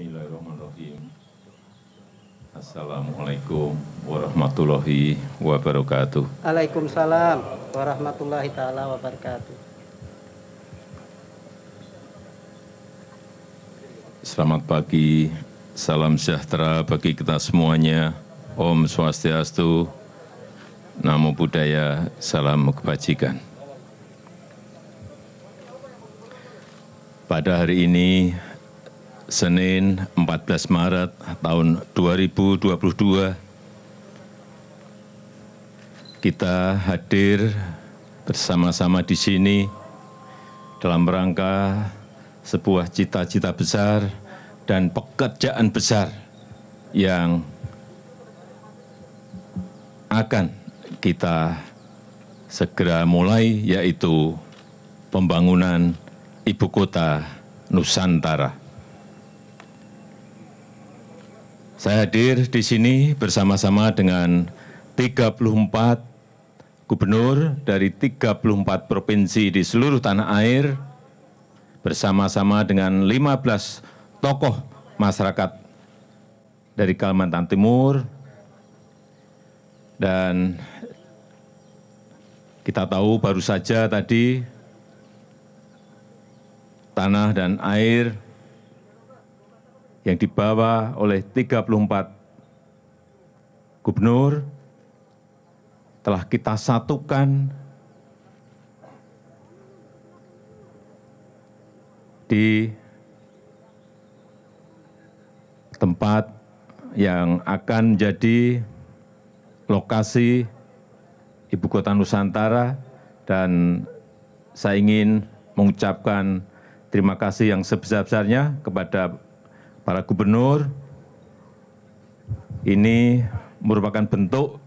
Bismillahirrahmanirrahim. Assalamualaikum warahmatullahi wabarakatuh. Waalaikumsalam warahmatullahi taala wabarakatuh. Selamat pagi, salam sejahtera bagi kita semuanya. Om Swastiastu, Namo Buddhaya, salam kebajikan. Pada hari ini Senin 14 Maret tahun 2022 kita hadir bersama-sama di sini dalam rangka sebuah cita-cita besar dan pekerjaan besar yang akan kita segera mulai yaitu pembangunan ibu kota Nusantara. Saya hadir di sini bersama-sama dengan 34 gubernur dari 34 provinsi di seluruh tanah air, bersama-sama dengan 15 tokoh masyarakat dari Kalimantan Timur, dan kita tahu baru saja tadi tanah dan air yang dibawa oleh 34 gubernur telah kita satukan di tempat yang akan menjadi lokasi ibu kota Nusantara dan saya ingin mengucapkan terima kasih yang sebesar-besarnya kepada para gubernur, ini merupakan bentuk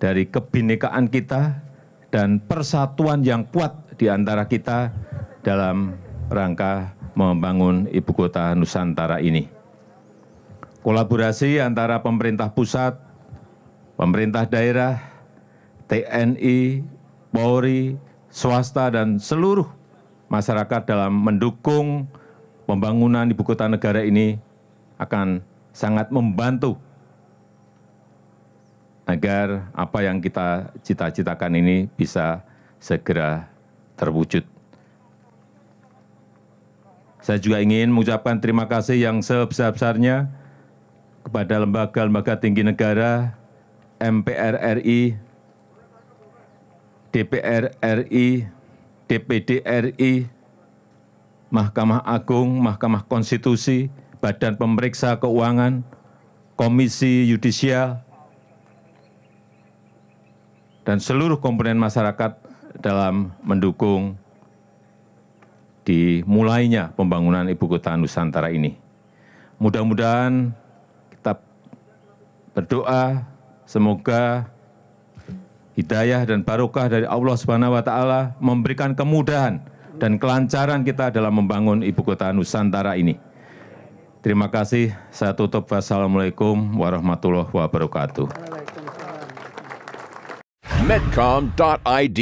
dari kebinekaan kita dan persatuan yang kuat di antara kita dalam rangka membangun ibu kota Nusantara ini. Kolaborasi antara pemerintah pusat, pemerintah daerah, TNI, Polri, swasta, dan seluruh masyarakat dalam mendukung pembangunan ibu kota negara ini akan sangat membantu agar apa yang kita cita-citakan ini bisa segera terwujud. Saya juga ingin mengucapkan terima kasih yang sebesar-besarnya kepada lembaga-lembaga tinggi negara, MPR RI, DPR RI, DPD RI, Mahkamah Agung, Mahkamah Konstitusi, Badan Pemeriksa Keuangan, Komisi Yudisial, dan seluruh komponen masyarakat dalam mendukung dimulainya pembangunan Ibu Kota Nusantara ini. Mudah-mudahan kita berdoa semoga hidayah dan barokah dari Allah Subhanahu wa taala memberikan kemudahan dan kelancaran kita dalam membangun ibu kota Nusantara ini. Terima kasih. Saya tutup. Wassalamualaikum warahmatullahi wabarakatuh. Medcom.id,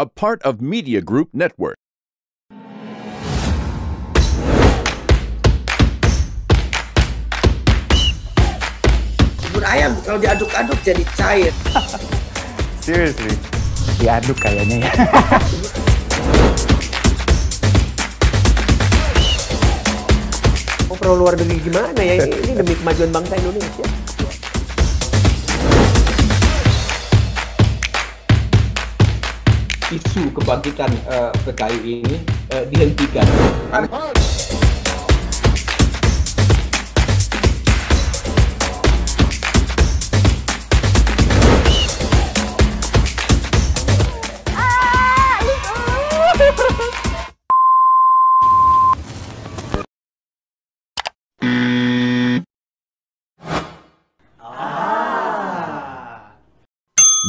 a part of Media Group Network. bubur ayam kalau diaduk-aduk jadi cair. Seriously? Diaduk kayaknya ya. pro luar negeri gimana ya ini demi kemajuan bangsa Indonesia isu kebangkitan uh, PKI ini uh, dihentikan. Aneh.